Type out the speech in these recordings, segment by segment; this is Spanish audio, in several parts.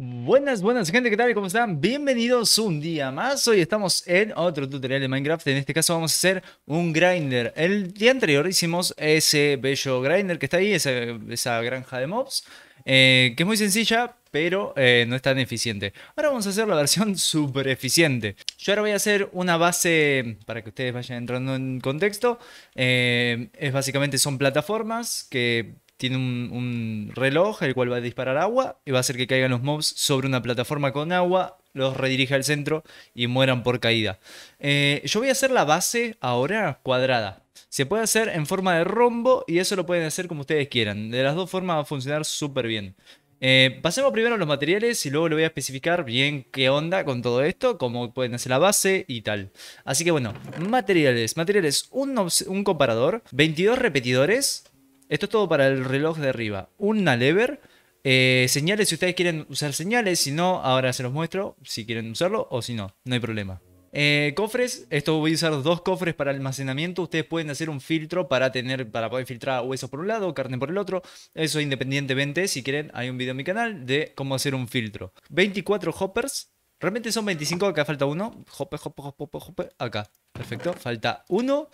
Buenas, buenas gente, ¿qué tal? ¿Cómo están? Bienvenidos un día más. Hoy estamos en otro tutorial de Minecraft. En este caso vamos a hacer un grinder. El día anterior hicimos ese bello grinder que está ahí, esa, granja de mobs, eh, que es muy sencilla, pero eh, no es tan eficiente. Ahora vamos a hacer la versión super eficiente. Yo ahora voy a hacer una base, para que ustedes vayan entrando en contexto, eh, es básicamente son plataformas que tiene un, reloj el cual va a disparar agua y va a hacer que caigan los mobs sobre una plataforma con agua, los redirige al centro y mueran por caída. Eh, yo voy a hacer la base ahora cuadrada. Se puede hacer en forma de rombo y eso lo pueden hacer como ustedes quieran. De las dos formas va a funcionar súper bien. Eh, pasemos primero a los materiales y luego le voy a especificar bien qué onda con todo esto, cómo pueden hacer la base y tal. Así que bueno, materiales. Materiales, un, un comparador, 22 repetidores, esto es todo para el reloj de arriba. Una lever. Eh, señales, si ustedes quieren usar señales, si no, ahora se los muestro, si quieren usarlo o si no, no hay problema. Eh, cofres, esto voy a usar dos cofres para almacenamiento. Ustedes pueden hacer un filtro para tener, para poder filtrar huesos por un lado, carne por el otro. Eso independientemente, si quieren, hay un video en mi canal de cómo hacer un filtro. 24 hoppers. Realmente son 25, acá falta uno. Hopper, hopper, hopper, hopper. acá. Perfecto, falta uno.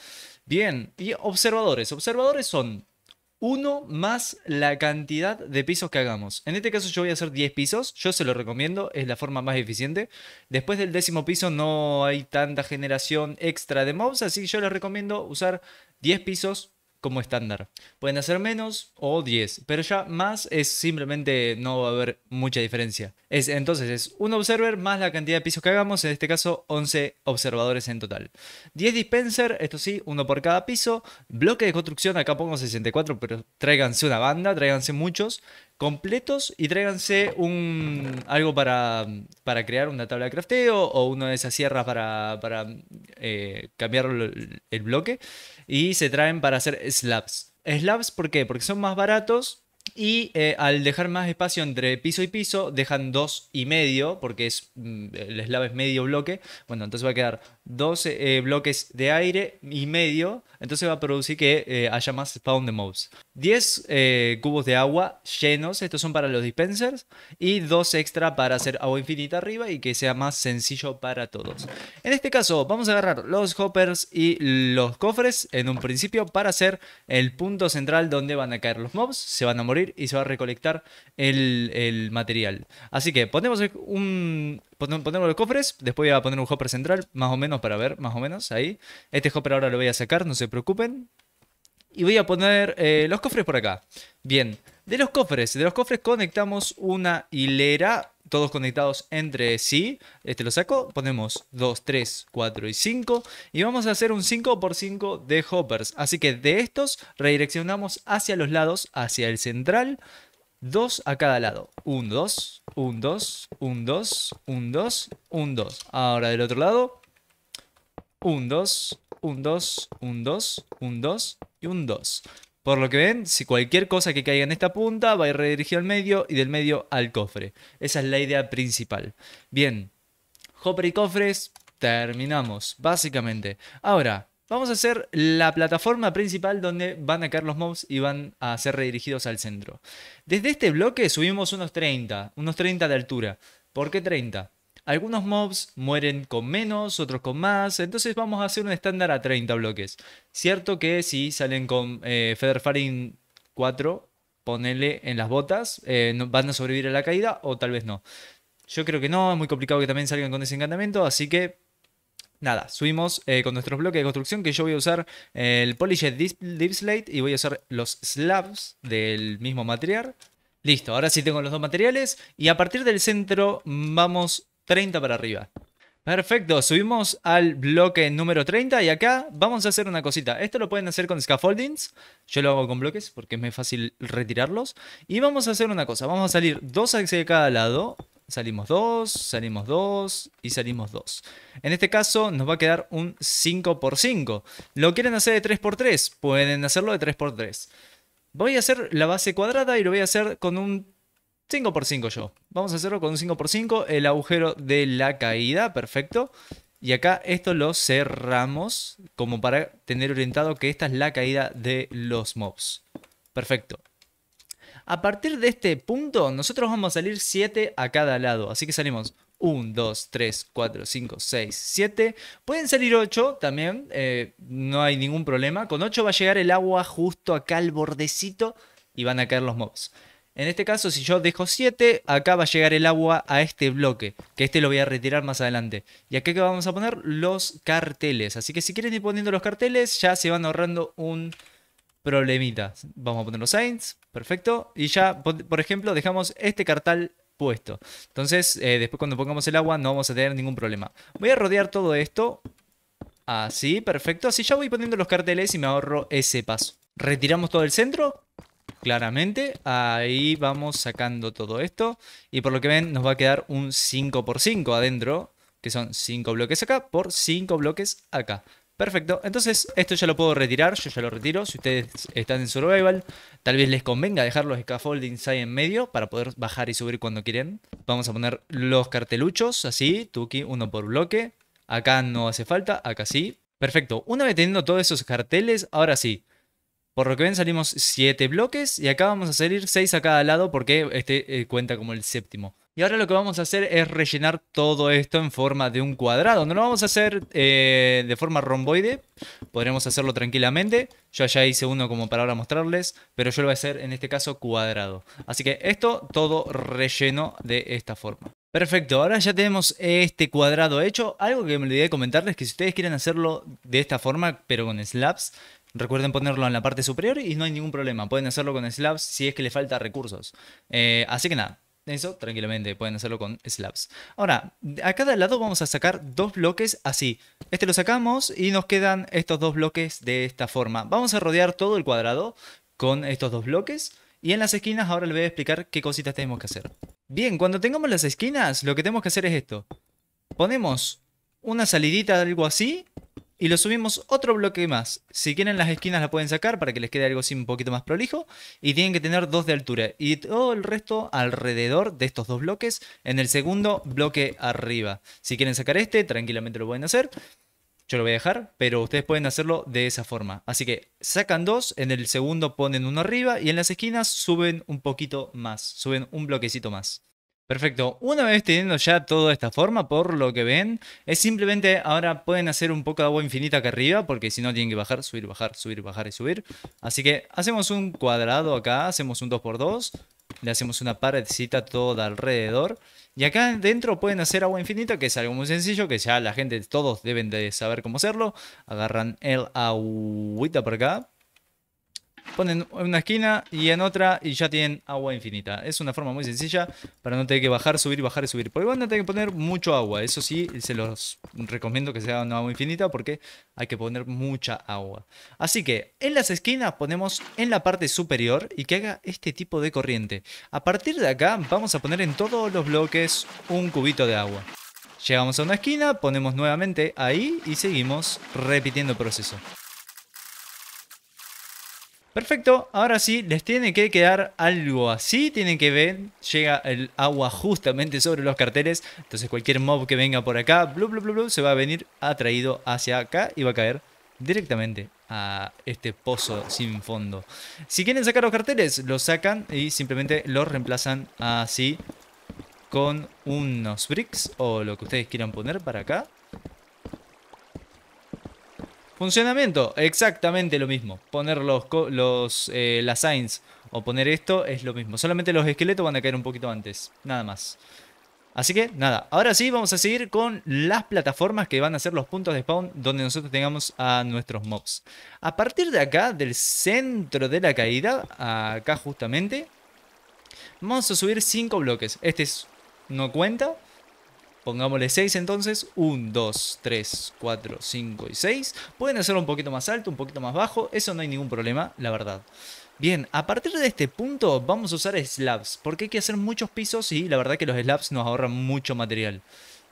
Bien, y observadores. Observadores son uno más la cantidad de pisos que hagamos. En este caso yo voy a hacer 10 pisos, yo se lo recomiendo, es la forma más eficiente. Después del décimo piso no hay tanta generación extra de mobs, así que yo les recomiendo usar 10 pisos como estándar. Pueden hacer menos o 10, pero ya más es simplemente no va a haber mucha diferencia. Es, entonces es un observer más la cantidad de pisos que hagamos, en este caso 11 observadores en total. 10 dispenser, esto sí, uno por cada piso. Bloque de construcción, acá pongo 64, pero tráiganse una banda, tráiganse muchos completos y tráiganse un, algo para, crear una tabla de crafteo o una de esas sierras para, eh, cambiar el bloque. Y se traen para hacer slabs. Slabs, ¿por qué? Porque son más baratos y eh, al dejar más espacio entre piso y piso, dejan dos y medio, porque es, mm, el slab es medio bloque. Bueno, entonces va a quedar 12 eh, bloques de aire y medio, entonces va a producir que eh, haya más spawn de mobs. 10 eh, cubos de agua llenos, estos son para los dispensers, y dos extra para hacer agua infinita arriba y que sea más sencillo para todos. En este caso vamos a agarrar los hoppers y los cofres en un principio para hacer el punto central donde van a caer los mobs, se van a morir y se va a recolectar el, el material. Así que ponemos un, ponemos los cofres, después voy a poner un hopper central, más o menos para ver, más o menos, ahí. Este hopper ahora lo voy a sacar, no se preocupen. Y voy a poner eh, los cofres por acá. Bien, de los cofres, de los cofres conectamos una hilera, todos conectados entre sí. Este lo saco, ponemos 2, 3, 4 y 5. Y vamos a hacer un 5 x 5 de hoppers. Así que de estos redireccionamos hacia los lados, hacia el central, Dos a cada lado. Un, 2, un 2, un 2, un 2, un 2. Ahora del otro lado. Un 2, un 2, un 2, 1, 2 y un 2. Por lo que ven, si cualquier cosa que caiga en esta punta va a ir redirigido al medio y del medio al cofre. Esa es la idea principal. Bien, hopper y cofres, terminamos, básicamente. Ahora, Vamos a hacer la plataforma principal donde van a caer los mobs y van a ser redirigidos al centro. Desde este bloque subimos unos 30, unos 30 de altura. ¿Por qué 30? Algunos mobs mueren con menos, otros con más, entonces vamos a hacer un estándar a 30 bloques. Cierto que si salen con feder eh, Federfaring 4, ponele en las botas, eh, van a sobrevivir a la caída o tal vez no. Yo creo que no, es muy complicado que también salgan con ese así que nada, subimos eh, con nuestros bloques de construcción que yo voy a usar eh, el polished Deep Slate y voy a usar los slabs del mismo material. Listo, ahora sí tengo los dos materiales y a partir del centro vamos 30 para arriba. Perfecto, subimos al bloque número 30 y acá vamos a hacer una cosita. Esto lo pueden hacer con scaffoldings, yo lo hago con bloques porque es muy fácil retirarlos. Y vamos a hacer una cosa, vamos a salir dos de cada lado, salimos 2, salimos 2 y salimos 2. En este caso nos va a quedar un 5 por 5. ¿Lo quieren hacer de 3 por 3? Pueden hacerlo de 3 por 3. Voy a hacer la base cuadrada y lo voy a hacer con un 5 por 5 yo. Vamos a hacerlo con un 5 por 5, el agujero de la caída, perfecto. Y acá esto lo cerramos como para tener orientado que esta es la caída de los mobs. Perfecto. A partir de este punto, nosotros vamos a salir 7 a cada lado. Así que salimos 1, 2, 3, 4, 5, 6, 7. Pueden salir 8 también, eh, no hay ningún problema. Con 8 va a llegar el agua justo acá al bordecito y van a caer los mobs. En este caso, si yo dejo 7, acá va a llegar el agua a este bloque, que este lo voy a retirar más adelante. Y acá que vamos a poner los carteles. Así que si quieren ir poniendo los carteles, ya se van ahorrando un problemitas. Vamos a poner los Saints, perfecto. Y ya, por ejemplo, dejamos este cartal puesto. Entonces, eh, después cuando pongamos el agua no vamos a tener ningún problema. Voy a rodear todo esto. Así, perfecto. Así ya voy poniendo los carteles y me ahorro ese paso. Retiramos todo el centro, claramente. Ahí vamos sacando todo esto. Y por lo que ven, nos va a quedar un 5x5 adentro, que son 5 bloques acá por 5 bloques acá. Perfecto, entonces esto ya lo puedo retirar, yo ya lo retiro, si ustedes están en Survival, tal vez les convenga dejar los scaffolding ahí en medio para poder bajar y subir cuando quieren. Vamos a poner los carteluchos, así, tuki, uno por bloque, acá no hace falta, acá sí. Perfecto, una vez teniendo todos esos carteles, ahora sí, por lo que ven salimos 7 bloques y acá vamos a salir 6 a cada lado porque este eh, cuenta como el séptimo. Y ahora lo que vamos a hacer es rellenar todo esto en forma de un cuadrado. No lo vamos a hacer eh, de forma romboide. Podremos hacerlo tranquilamente. Yo ya hice uno como para ahora mostrarles. Pero yo lo voy a hacer en este caso cuadrado. Así que esto todo relleno de esta forma. Perfecto, ahora ya tenemos este cuadrado hecho. Algo que me olvidé de comentarles que si ustedes quieren hacerlo de esta forma, pero con slabs, Recuerden ponerlo en la parte superior y no hay ningún problema. Pueden hacerlo con slabs si es que les falta recursos. Eh, así que nada, eso tranquilamente pueden hacerlo con slabs. Ahora, a cada lado vamos a sacar dos bloques así. Este lo sacamos y nos quedan estos dos bloques de esta forma. Vamos a rodear todo el cuadrado con estos dos bloques. Y en las esquinas ahora les voy a explicar qué cositas tenemos que hacer. Bien, cuando tengamos las esquinas, lo que tenemos que hacer es esto. Ponemos una salidita, algo así, y lo subimos otro bloque más. Si quieren las esquinas la pueden sacar para que les quede algo así un poquito más prolijo. Y tienen que tener dos de altura. Y todo el resto alrededor de estos dos bloques en el segundo bloque arriba. Si quieren sacar este, tranquilamente lo pueden hacer. Yo lo voy a dejar, pero ustedes pueden hacerlo de esa forma. Así que sacan dos, en el segundo ponen uno arriba y en las esquinas suben un poquito más, suben un bloquecito más. Perfecto. Una vez teniendo ya toda esta forma, por lo que ven, es simplemente ahora pueden hacer un poco de agua infinita acá arriba, porque si no tienen que bajar, subir, bajar, subir, bajar y subir. Así que hacemos un cuadrado acá, hacemos un 2x2, le hacemos una paredcita toda alrededor. Y acá dentro pueden hacer agua infinita, que es algo muy sencillo, que ya la gente, todos deben de saber cómo hacerlo. Agarran el agüita por acá, ponen en una esquina y en otra y ya tienen agua infinita. Es una forma muy sencilla para no tener que bajar, subir, bajar y subir. Por igual no tener que poner mucho agua. Eso sí, se los recomiendo que sea una agua infinita porque hay que poner mucha agua. Así que en las esquinas ponemos en la parte superior y que haga este tipo de corriente. A partir de acá vamos a poner en todos los bloques un cubito de agua. Llegamos a una esquina, ponemos nuevamente ahí y seguimos repitiendo el proceso. Perfecto, ahora sí, les tiene que quedar algo así, tienen que ver, llega el agua justamente sobre los carteles, entonces cualquier mob que venga por acá, se va a venir atraído hacia acá y va a caer directamente a este pozo sin fondo. Si quieren sacar los carteles, los sacan y simplemente los reemplazan así con unos bricks o lo que ustedes quieran poner para acá. Funcionamiento, exactamente lo mismo. Poner los, los eh, las signs o poner esto es lo mismo. Solamente los esqueletos van a caer un poquito antes, nada más. Así que nada, ahora sí vamos a seguir con las plataformas que van a ser los puntos de spawn donde nosotros tengamos a nuestros mobs. A partir de acá, del centro de la caída, acá justamente, vamos a subir 5 bloques. Este no cuenta, Pongámosle 6 entonces. 1, 2, 3, 4, 5 y 6. Pueden hacerlo un poquito más alto, un poquito más bajo. Eso no hay ningún problema, la verdad. Bien, a partir de este punto vamos a usar slabs. Porque hay que hacer muchos pisos y la verdad que los slabs nos ahorran mucho material.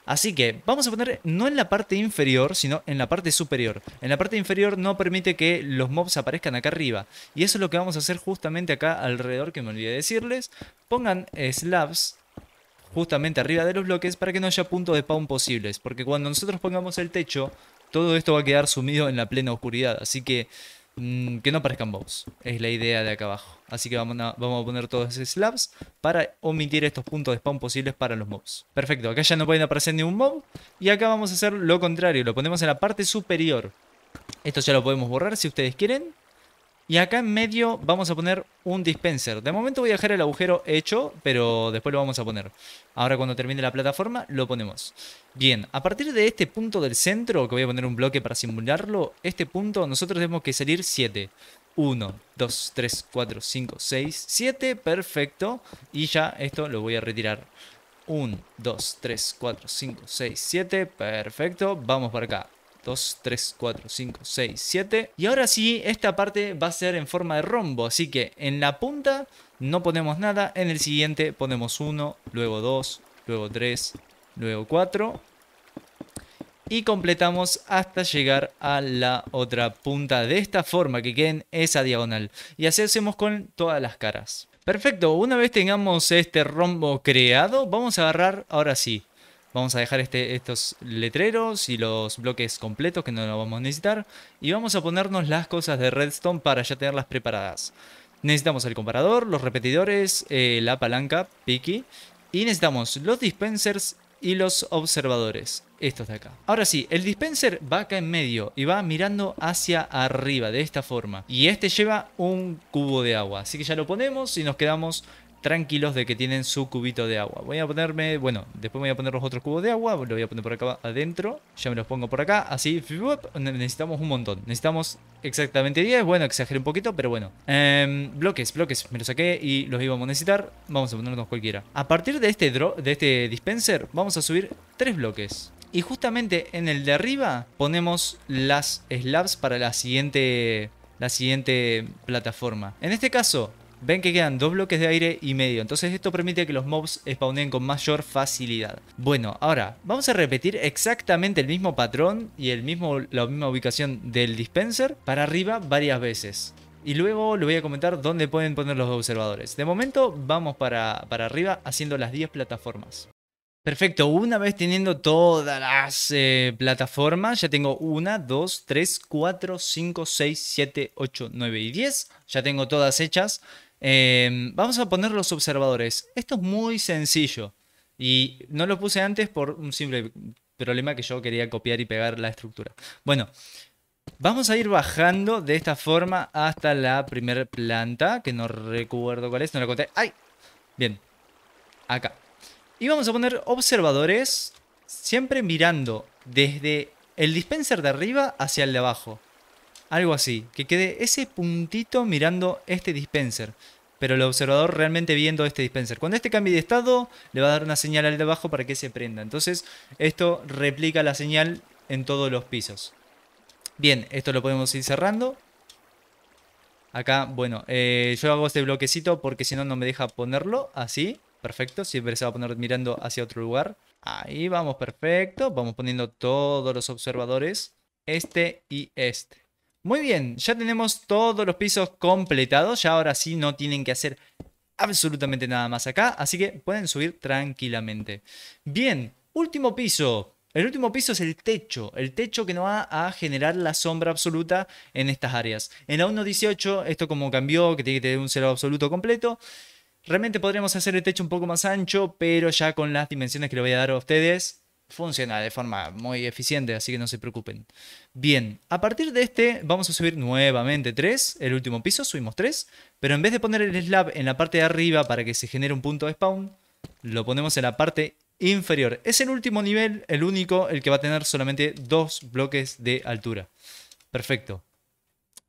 Así que vamos a poner no en la parte inferior, sino en la parte superior. En la parte inferior no permite que los mobs aparezcan acá arriba. Y eso es lo que vamos a hacer justamente acá alrededor, que me olvidé decirles. Pongan slabs justamente arriba de los bloques para que no haya puntos de spawn posibles. Porque cuando nosotros pongamos el techo, todo esto va a quedar sumido en la plena oscuridad. Así que mm, que no aparezcan mobs. Es la idea de acá abajo. Así que vamos a, vamos a poner todos esos slabs para omitir estos puntos de spawn posibles para los mobs. Perfecto, acá ya no pueden aparecer ningún mob. Y acá vamos a hacer lo contrario, lo ponemos en la parte superior. Esto ya lo podemos borrar si ustedes quieren. Y acá en medio vamos a poner un dispenser. De momento voy a dejar el agujero hecho, pero después lo vamos a poner. Ahora cuando termine la plataforma lo ponemos. Bien, a partir de este punto del centro, que voy a poner un bloque para simularlo, este punto nosotros tenemos que salir 7. 1, 2, 3, 4, 5, 6, 7. Perfecto. Y ya esto lo voy a retirar. 1, 2, 3, 4, 5, 6, 7. Perfecto. Vamos para acá. 2, 3, 4, 5, 6, 7. Y ahora sí, esta parte va a ser en forma de rombo, así que en la punta no ponemos nada, en el siguiente ponemos 1, luego 2, luego 3, luego 4. Y completamos hasta llegar a la otra punta de esta forma, que en esa diagonal. Y así hacemos con todas las caras. Perfecto, una vez tengamos este rombo creado, vamos a agarrar ahora sí Vamos a dejar este, estos letreros y los bloques completos que no los vamos a necesitar. Y vamos a ponernos las cosas de redstone para ya tenerlas preparadas. Necesitamos el comparador, los repetidores, eh, la palanca, picky. Y necesitamos los dispensers y los observadores, estos de acá. Ahora sí, el dispenser va acá en medio y va mirando hacia arriba, de esta forma. Y este lleva un cubo de agua, así que ya lo ponemos y nos quedamos tranquilos de que tienen su cubito de agua. Voy a ponerme, bueno, después voy a poner los otros cubos de agua, lo voy a poner por acá adentro, ya me los pongo por acá, así, necesitamos un montón, necesitamos exactamente 10, bueno, exageré un poquito, pero bueno. Em, bloques, bloques, me los saqué y los íbamos a necesitar, vamos a ponernos cualquiera. A partir de este, de este dispenser, vamos a subir tres bloques. Y justamente en el de arriba ponemos las slabs para la siguiente la siguiente plataforma. En este caso, Ven que quedan dos bloques de aire y medio, entonces esto permite que los mobs spawnen con mayor facilidad. Bueno, ahora vamos a repetir exactamente el mismo patrón y el mismo, la misma ubicación del dispenser para arriba varias veces. Y luego le voy a comentar dónde pueden poner los observadores. De momento vamos para, para arriba haciendo las 10 plataformas. Perfecto, una vez teniendo todas las eh, plataformas, ya tengo 1, 2, 3, 4, 5, 6, 7, 8, 9 y 10. Ya tengo todas hechas. Em, vamos a poner los observadores. Esto es muy sencillo. Y no lo puse antes por un simple problema que yo quería copiar y pegar la estructura. Bueno, vamos a ir bajando de esta forma hasta la primera planta, que no recuerdo cuál es, no la conté. ¡Ay! Bien, acá. Y vamos a poner observadores siempre mirando desde el dispenser de arriba hacia el de abajo. Algo así, que quede ese puntito mirando este dispenser, pero el observador realmente viendo este dispenser. Cuando este cambie de estado, le va a dar una señal al de abajo para que se prenda. Entonces, esto replica la señal en todos los pisos. Bien, esto lo podemos ir cerrando. Acá, bueno, eh, yo hago este bloquecito porque si no, no me deja ponerlo así. Perfecto, siempre se va a poner mirando hacia otro lugar. Ahí vamos, perfecto. Vamos poniendo todos los observadores. Este y este. Muy bien, ya tenemos todos los pisos completados. Ya ahora sí no tienen que hacer absolutamente nada más acá. Así que pueden subir tranquilamente. Bien, último piso. El último piso es el techo, el techo que no va a generar la sombra absoluta en estas áreas. En la 1.18, esto como cambió, que tiene que tener un cero absoluto completo, realmente podríamos hacer el techo un poco más ancho, pero ya con las dimensiones que le voy a dar a ustedes, funciona de forma muy eficiente, así que no se preocupen. Bien, a partir de este vamos a subir nuevamente 3, el último piso, subimos 3, pero en vez de poner el slab en la parte de arriba para que se genere un punto de spawn, lo ponemos en la parte inferior. Es el último nivel, el único, el que va a tener solamente dos bloques de altura. Perfecto.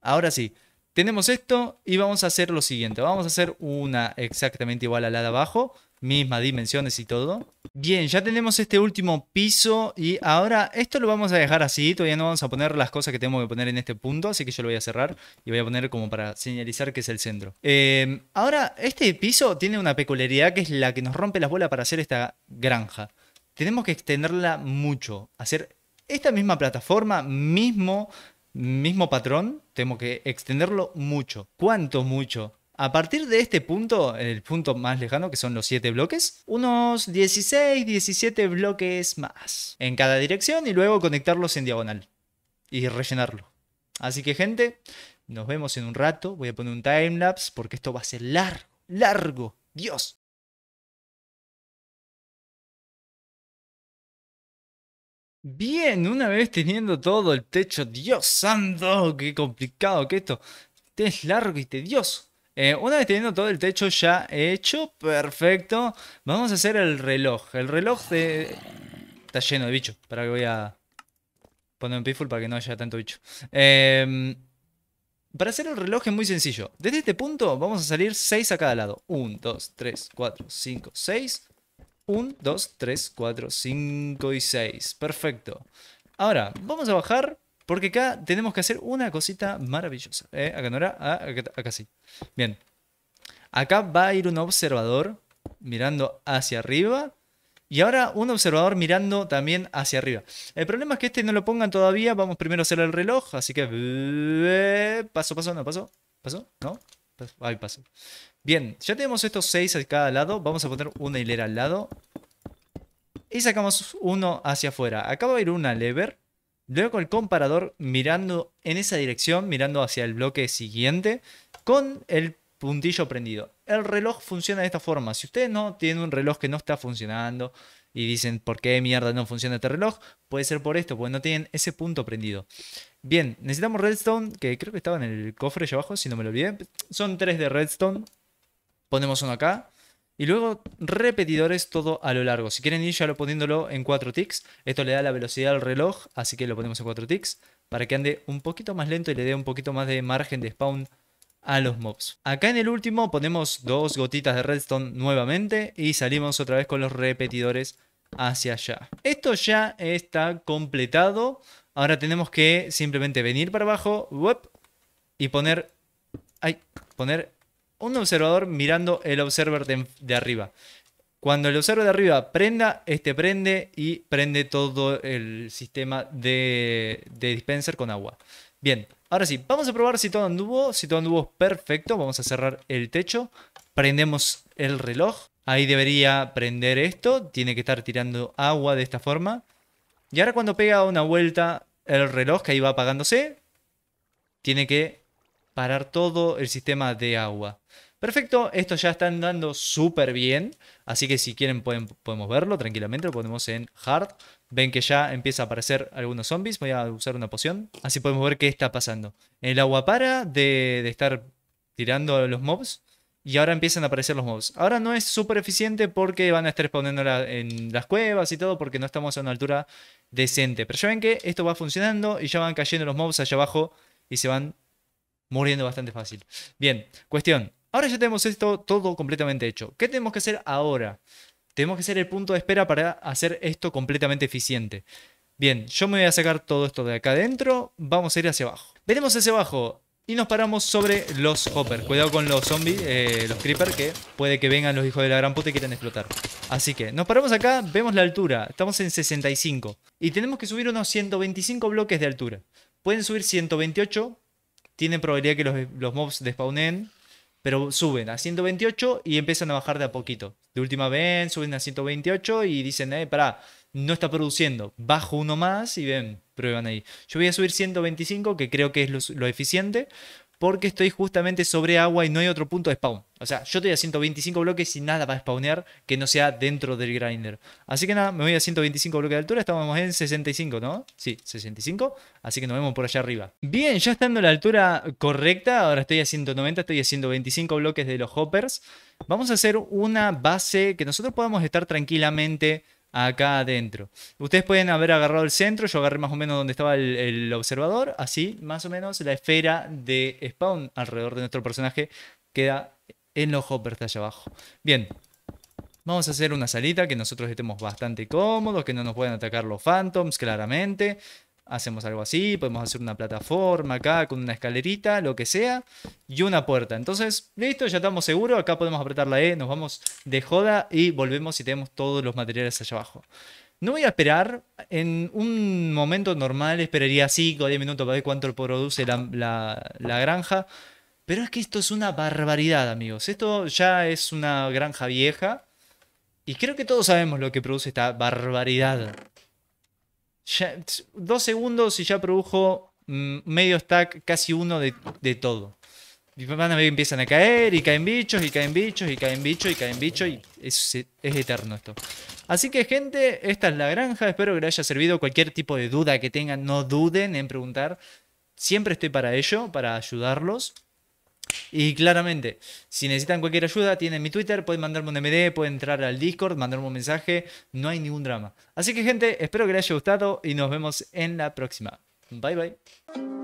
Ahora sí, tenemos esto y vamos a hacer lo siguiente. Vamos a hacer una exactamente igual a la de abajo, mismas dimensiones y todo. Bien, ya tenemos este último piso y ahora esto lo vamos a dejar así. Todavía no vamos a poner las cosas que tenemos que poner en este punto, así que yo lo voy a cerrar y voy a poner como para señalizar que es el centro. Em, ahora, este piso tiene una peculiaridad que es la que nos rompe las bolas para hacer esta granja. Tenemos que extenderla mucho, hacer esta misma plataforma, mismo mismo patrón, tengo que extenderlo mucho. ¿Cuánto mucho? A partir de este punto, el punto más lejano que son los 7 bloques, unos 16, 17 bloques más en cada dirección y luego conectarlos en diagonal y rellenarlo. Así que gente, nos vemos en un rato, voy a poner un timelapse porque esto va a ser largo, largo, Dios. Bien, una vez teniendo todo el techo, Dios santo, qué complicado que esto. Este es largo y tedioso. Eh, una vez teniendo todo el techo ya hecho, perfecto. Vamos a hacer el reloj. El reloj de... Está lleno de bichos, Para que voy a poner un piful para que no haya tanto bicho. Em, para hacer el reloj es muy sencillo. Desde este punto vamos a salir 6 a cada lado. 1, 2, 3, 4, 5, 6. 1, 2, 3, 4, 5 y 6. Perfecto. Ahora, vamos a bajar porque acá tenemos que hacer una cosita maravillosa. ¿eh? Acá no era, ah, acá, sí. Bien. Acá va a ir un observador mirando hacia arriba. Y ahora un observador mirando también hacia arriba. El problema es que este no lo pongan todavía. Vamos primero a hacer el reloj. Así que... Eh, paso, paso, no, paso. Paso, no. Pues, Bien, ya tenemos estos 6 a cada lado. Vamos a poner una hilera al lado. Y sacamos uno hacia afuera. Acaba de ir una lever. Luego el comparador mirando en esa dirección, mirando hacia el bloque siguiente, con el puntillo prendido. El reloj funciona de esta forma. Si ustedes no tienen un reloj que no está funcionando y dicen, ¿por qué mierda no funciona este reloj? Puede ser por esto, porque no tienen ese punto prendido. Bien, necesitamos redstone, que creo que estaba en el cofre allá abajo, si no me lo olvidé. Son tres de redstone. Ponemos uno acá. Y luego repetidores todo a lo largo. Si quieren ir ya lo poniéndolo en 4 ticks. Esto le da la velocidad al reloj, así que lo ponemos en 4 ticks. Para que ande un poquito más lento y le dé un poquito más de margen de spawn a los mobs. Acá en el último ponemos dos gotitas de redstone nuevamente y salimos otra vez con los repetidores hacia allá. Esto ya está completado. Ahora tenemos que simplemente venir para abajo y poner, poner un observador mirando el observer de, arriba. Cuando el observer de arriba prenda, este prende y prende todo el sistema de, de dispenser con agua. Bien, ahora sí, vamos a probar si todo anduvo. Si todo anduvo perfecto, vamos a cerrar el techo. Prendemos el reloj. Ahí debería prender esto, tiene que estar tirando agua de esta forma. Y ahora cuando pega una vuelta el reloj que ahí va apagándose, tiene que parar todo el sistema de agua. Perfecto, esto ya está andando súper bien, así que si quieren podemos verlo tranquilamente, lo ponemos en hard. Ven que ya empieza a aparecer algunos zombies, voy a usar una poción, así podemos ver qué está pasando. El agua para de, de estar tirando los mobs, y ahora empiezan a aparecer los mobs. Ahora no es súper eficiente porque van a estar exponiéndola en las cuevas y todo porque no estamos a una altura decente. Pero ya ven que esto va funcionando y ya van cayendo los mobs allá abajo y se van muriendo bastante fácil. Bien, cuestión. Ahora ya tenemos esto todo completamente hecho. ¿Qué tenemos que hacer ahora? Tenemos que hacer el punto de espera para hacer esto completamente eficiente. Bien, yo me voy a sacar todo esto de acá adentro. Vamos a ir hacia abajo. Veremos hacia abajo. Y nos paramos sobre los hoppers, Cuidado con los zombies, eh, los creepers, que puede que vengan los hijos de la gran puta y quieran explotar. Así que nos paramos acá, vemos la altura. Estamos en 65. Y tenemos que subir unos 125 bloques de altura. Pueden subir 128. Tienen probabilidad que los, los mobs despawnen. Pero suben a 128 y empiezan a bajar de a poquito. De última vez, suben a 128 y dicen, eh, pará, no está produciendo. Bajo uno más y ven, prueban ahí. Yo voy a subir 125, que creo que es lo, eficiente, porque estoy justamente sobre agua y no hay otro punto de spawn. O sea, yo estoy a 125 bloques y nada va a spawnear que no sea dentro del grinder. Así que nada, me voy a 125 bloques de altura, estamos en 65, ¿no? Sí, 65, así que nos vemos por allá arriba. Bien, ya estando a la altura correcta, ahora estoy a 190, estoy haciendo 25 bloques de los hoppers. Vamos a hacer una base que nosotros podamos estar tranquilamente acá adentro. Ustedes pueden haber agarrado el centro, yo agarré más o menos donde estaba el, observador, así más o menos la esfera de spawn alrededor de nuestro personaje queda en los hoppers de allá abajo. Bien, Vamos a hacer una salita que nosotros estemos bastante cómodos, que no nos puedan atacar los phantoms, claramente hacemos algo así, podemos hacer una plataforma acá con una escalerita, lo que sea, y una puerta. Entonces, listo, ya estamos seguros, acá podemos apretar la E, nos vamos de joda y volvemos y tenemos todos los materiales allá abajo. No voy a esperar, en un momento normal esperaría 5 o 10 minutos para ver cuánto produce la, la granja, pero es que esto es una barbaridad, amigos. Esto ya es una granja vieja. Y creo que todos sabemos lo que produce esta barbaridad dos segundos y ya produjo mm, medio stack, casi uno de, todo. Mis a empiezan a caer y caen bichos y caen bichos y caen bichos y caen bichos y es, es eterno esto. Así que gente, esta es la granja, espero que les haya servido cualquier tipo de duda que tengan, no duden en preguntar. Siempre estoy para ello, para ayudarlos. Y claramente, si necesitan cualquier ayuda, tienen mi Twitter, pueden mandarme un MD, pueden entrar al Discord, mandarme un mensaje, no hay ningún drama. Así que gente, espero que les haya gustado y nos vemos en la próxima. Bye bye.